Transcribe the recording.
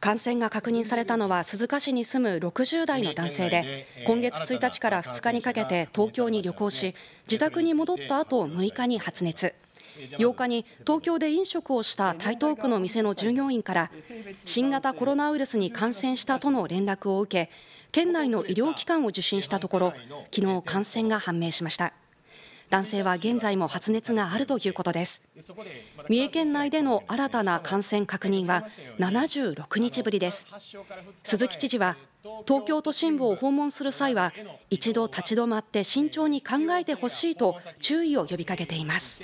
感染が確認されたのは鈴鹿市に住む60代の男性で今月1日から2日にかけて東京に旅行し自宅に戻った後6日に発熱8日に東京で飲食をした台東区の店の従業員から新型コロナウイルスに感染したとの連絡を受け県内の医療機関を受診したところ昨日感染が判明しました。男性は現在も発熱があるということです三重県内での新たな感染確認は76日ぶりです鈴木知事は東京都心部を訪問する際は一度立ち止まって慎重に考えてほしいと注意を呼びかけています